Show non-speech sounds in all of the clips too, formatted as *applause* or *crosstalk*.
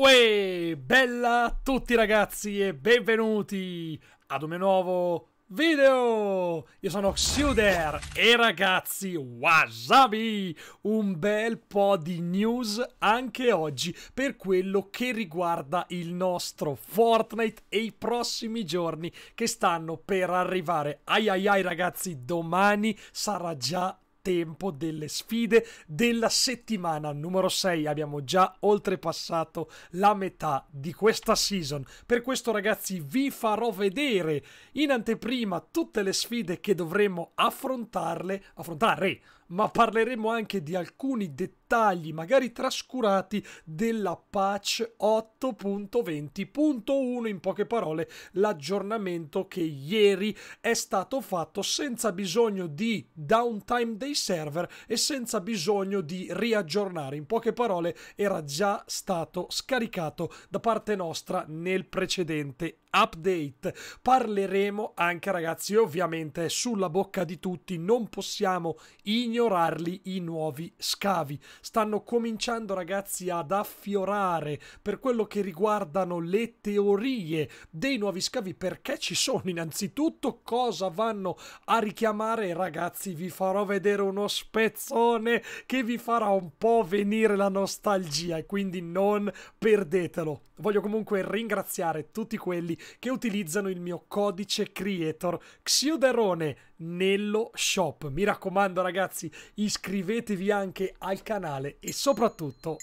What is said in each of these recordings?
Uè, bella a tutti ragazzi e benvenuti ad un nuovo video! Io sono Xuder e ragazzi, wasabi! Un bel po' di news anche oggi per quello che riguarda il nostro Fortnite e i prossimi giorni che stanno per arrivare. Ai ai ai ragazzi, domani sarà già tempo delle sfide della settimana numero 6 abbiamo già oltrepassato la metà di questa season per questo ragazzi vi farò vedere in anteprima tutte le sfide che dovremo affrontarle affrontare ma parleremo anche di alcuni dettagli dettagli, magari trascurati, della patch 8.20.1, in poche parole l'aggiornamento che ieri è stato fatto senza bisogno di downtime dei server e senza bisogno di riaggiornare. In poche parole era già stato scaricato da parte nostra nel precedente update. Parleremo anche ragazzi ovviamente sulla bocca di tutti, non possiamo ignorarli i nuovi scavi stanno cominciando ragazzi ad affiorare per quello che riguardano le teorie dei nuovi scavi, perché ci sono innanzitutto, cosa vanno a richiamare, ragazzi vi farò vedere uno spezzone che vi farà un po' venire la nostalgia e quindi non perdetelo. Voglio comunque ringraziare tutti quelli che utilizzano il mio codice creator Xiuderone nello shop. Mi raccomando ragazzi, iscrivetevi anche al canale canale e soprattutto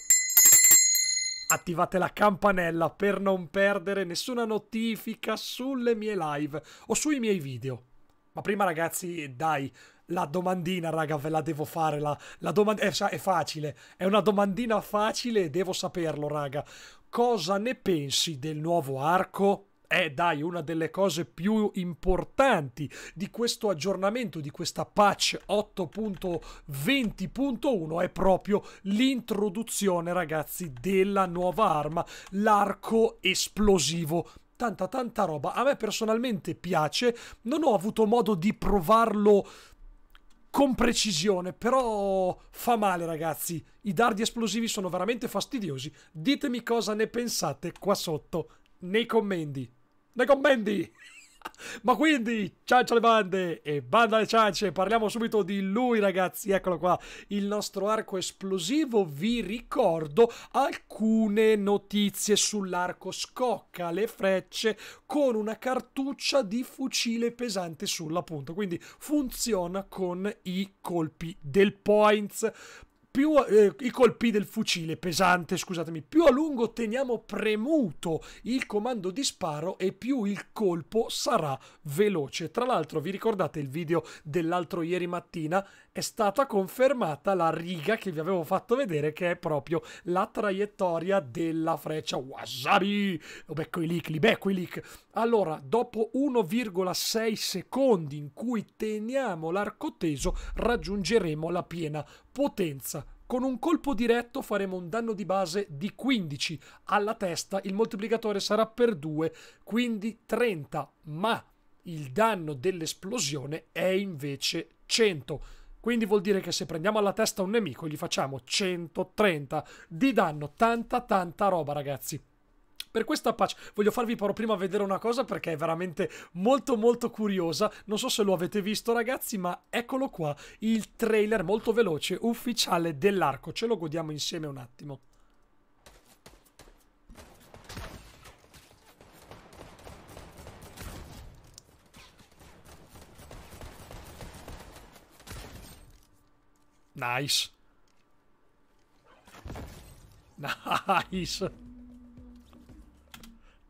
attivate la campanella per non perdere nessuna notifica sulle mie live o sui miei video. Ma prima ragazzi, dai, la domandina, raga, ve la devo fare, la, la domanda eh, è, è facile, è una domandina facile e devo saperlo, raga. Cosa ne pensi del nuovo arco? è dai una delle cose più importanti di questo aggiornamento di questa patch 8.20.1 è proprio l'introduzione ragazzi della nuova arma l'arco esplosivo tanta tanta roba a me personalmente piace non ho avuto modo di provarlo con precisione, però fa male ragazzi. I dardi esplosivi sono veramente fastidiosi. Ditemi cosa ne pensate qua sotto nei commenti. Nei commenti! *laughs* Ma quindi, ciancio alle bande e banda alle ciance, parliamo subito di lui ragazzi, eccolo qua, il nostro arco esplosivo, vi ricordo alcune notizie sull'arco scocca le frecce con una cartuccia di fucile pesante sulla punta, quindi funziona con i colpi del points, più eh, i colpi del fucile pesante, scusatemi, più a lungo teniamo premuto il comando di sparo e più il colpo sarà veloce. Tra l'altro vi ricordate il video dell'altro ieri mattina? è stata confermata la riga che vi avevo fatto vedere che è proprio la traiettoria della freccia Wasabi. Lo becco i leak, li becco i leak. Allora, dopo 1,6 secondi in cui teniamo l'arco teso, raggiungeremo la piena potenza con un colpo diretto faremo un danno di base di 15 alla testa, il moltiplicatore sarà per 2, quindi 30, ma il danno dell'esplosione è invece 100. Quindi vuol dire che se prendiamo alla testa un nemico gli facciamo 130 di danno, tanta tanta roba ragazzi per questa patch voglio farvi però prima vedere una cosa perché è veramente molto molto curiosa non so se lo avete visto ragazzi ma eccolo qua il trailer molto veloce ufficiale dell'arco ce lo godiamo insieme un attimo Nice. Nice.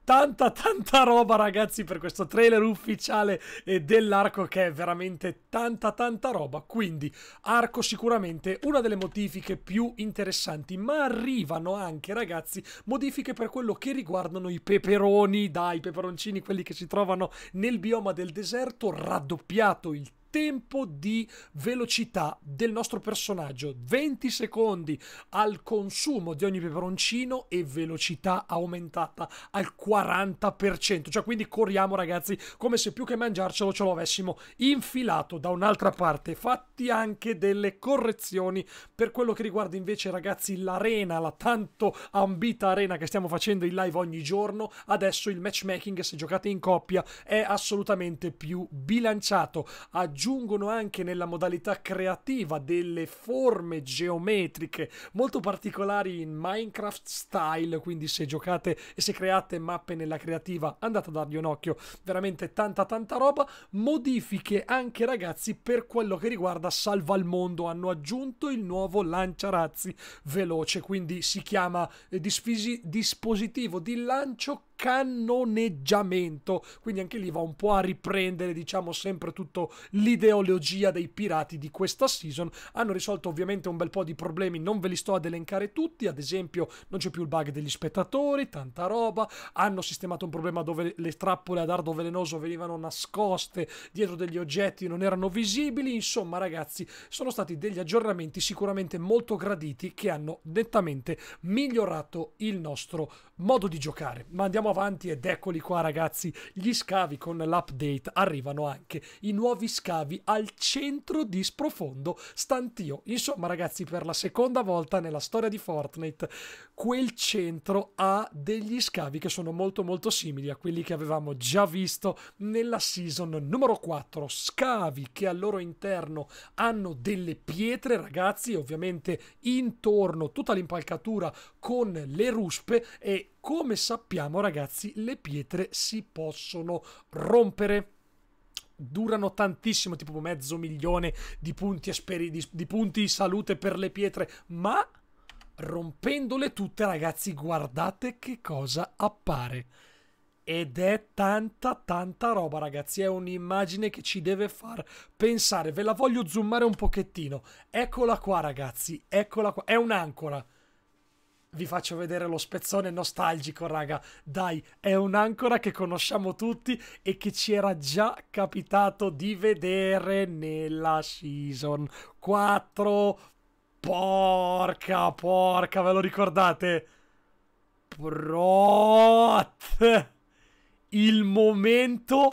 Tanta, tanta roba, ragazzi, per questo trailer ufficiale dell'arco che è veramente tanta, tanta roba. Quindi, arco sicuramente una delle modifiche più interessanti, ma arrivano anche, ragazzi, modifiche per quello che riguardano i peperoni, dai, peperoncini, quelli che si trovano nel bioma del deserto, raddoppiato il tempo di velocità del nostro personaggio, 20 secondi al consumo di ogni peperoncino e velocità aumentata al 40%, cioè quindi corriamo ragazzi come se più che mangiarcelo ce lo avessimo infilato da un'altra parte, fatti anche delle correzioni per quello che riguarda invece ragazzi l'arena, la tanto ambita arena che stiamo facendo in live ogni giorno, adesso il matchmaking se giocate in coppia è assolutamente più bilanciato, aggiungo aggiungono anche nella modalità creativa delle forme geometriche molto particolari in Minecraft style, quindi se giocate e se create mappe nella creativa andate a dargli un occhio, veramente tanta tanta roba, modifiche anche ragazzi per quello che riguarda Salva il Mondo, hanno aggiunto il nuovo lanciarazzi veloce, quindi si chiama eh, dispositivo di lancio cannoneggiamento. Quindi anche lì va un po' a riprendere, diciamo, sempre tutto l'ideologia dei pirati di questa season. Hanno risolto ovviamente un bel po' di problemi, non ve li sto ad elencare tutti. Ad esempio, non c'è più il bug degli spettatori, tanta roba. Hanno sistemato un problema dove le trappole ad ardo velenoso venivano nascoste dietro degli oggetti, non erano visibili. Insomma, ragazzi, sono stati degli aggiornamenti sicuramente molto graditi che hanno nettamente migliorato il nostro modo di giocare. Ma andiamo andiamo avanti ed eccoli qua ragazzi gli scavi con l'update arrivano anche i nuovi scavi al centro di sprofondo stantio insomma ragazzi per la seconda volta nella storia di Fortnite quel centro ha degli scavi che sono molto molto simili a quelli che avevamo già visto nella season numero 4 scavi che al loro interno hanno delle pietre ragazzi ovviamente intorno tutta l'impalcatura con le ruspe e come sappiamo ragazzi le pietre si possono rompere durano tantissimo, tipo mezzo milione di punti, esperi- di, di punti salute per le pietre, ma rompendole tutte, ragazzi, guardate che cosa appare. Ed è tanta, tanta roba, ragazzi. È un'immagine che ci deve far pensare. Ve la voglio zoomare un pochettino. Eccola qua, ragazzi. Eccola qua. È un'ancora vi faccio vedere lo spezzone nostalgico, raga. Dai, è un'ancora che conosciamo tutti e che ci era già capitato di vedere nella season 4. Porca, porca, ve lo ricordate? Prot! Il momento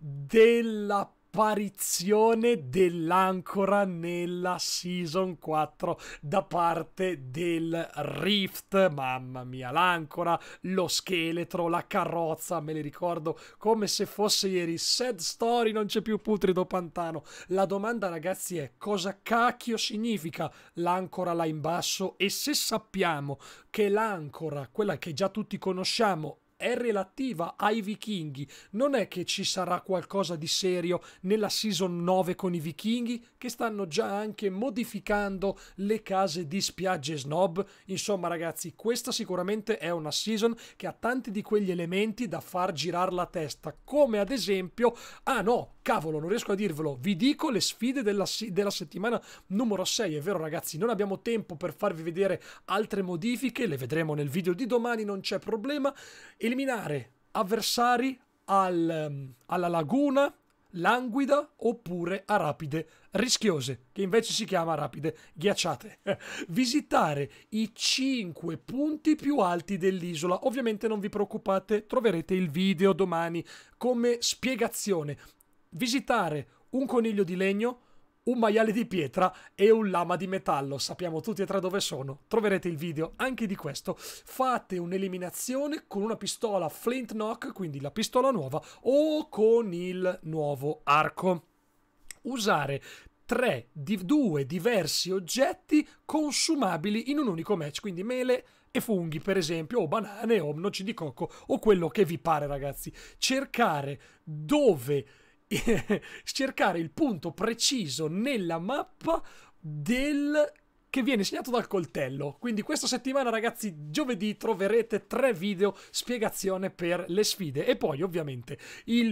della l'apparizione dell'ancora nella Season 4 da parte del Rift. Mamma mia, l'ancora, lo scheletro, la carrozza, me li ricordo come se fosse ieri. Sad story, non c'è più putrido pantano. La domanda ragazzi è cosa cacchio significa l'ancora là in basso e se sappiamo che l'ancora, quella che già tutti conosciamo, è relativa ai vichinghi. Non è che ci sarà qualcosa di serio nella season 9 con i vichinghi che stanno già anche modificando le case di spiagge snob. Insomma ragazzi, questa sicuramente è una season che ha tanti di quegli elementi da far girare la testa, come ad esempio, ah no, cavolo, non riesco a dirvelo, vi dico le sfide della, della settimana numero 6, è vero ragazzi, non abbiamo tempo per farvi vedere altre modifiche, le vedremo nel video di domani, non c'è problema, eliminare avversari al, ehm, alla laguna, languida oppure a rapide rischiose, che invece si chiama rapide ghiacciate. *laughs* Visitare i 5 punti più alti dell'isola. Ovviamente non vi preoccupate, troverete il video domani come spiegazione visitare un coniglio di legno, un maiale di pietra e un lama di metallo. Sappiamo tutti e tre dove sono. Troverete il video anche di questo. Fate un'eliminazione con una pistola Flint Knock, quindi la pistola nuova, o con il nuovo arco. Usare tre di due diversi oggetti consumabili in un unico match, quindi mele e funghi per esempio, o banane, o noci di cocco, o quello che vi pare ragazzi. Cercare dove *laughs* cercare il punto preciso nella mappa del che viene segnato dal coltello. Quindi questa settimana, ragazzi, giovedì troverete tre video spiegazione per le sfide e poi ovviamente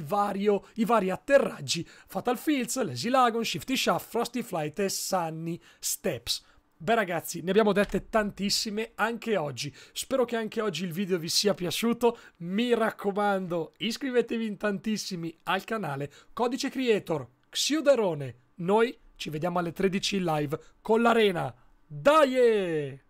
vario, i vari atterraggi Fatal Fields, Lazy Lagon, Shifty Shaft, Frosty Flight e Sunny Steps. Beh ragazzi, ne abbiamo dette tantissime anche oggi. Spero che anche oggi il video vi sia piaciuto. Mi raccomando, iscrivetevi in tantissimi al canale Codice Creator Xiuderone. Noi ci vediamo alle 13 in live con l'Arena. Dai!